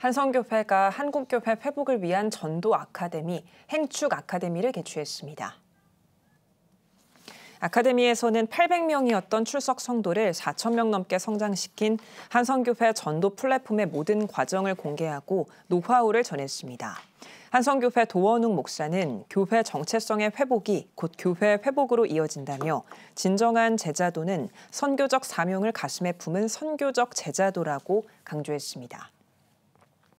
한성교회가 한국교회 회복을 위한 전도 아카데미, 행축 아카데미를 개최했습니다. 아카데미에서는 800명이었던 출석 성도를 4,000명 넘게 성장시킨 한성교회 전도 플랫폼의 모든 과정을 공개하고 노하우를 전했습니다. 한성교회 도원웅 목사는 교회 정체성의 회복이 곧 교회 회복으로 이어진다며 진정한 제자도는 선교적 사명을 가슴에 품은 선교적 제자도라고 강조했습니다.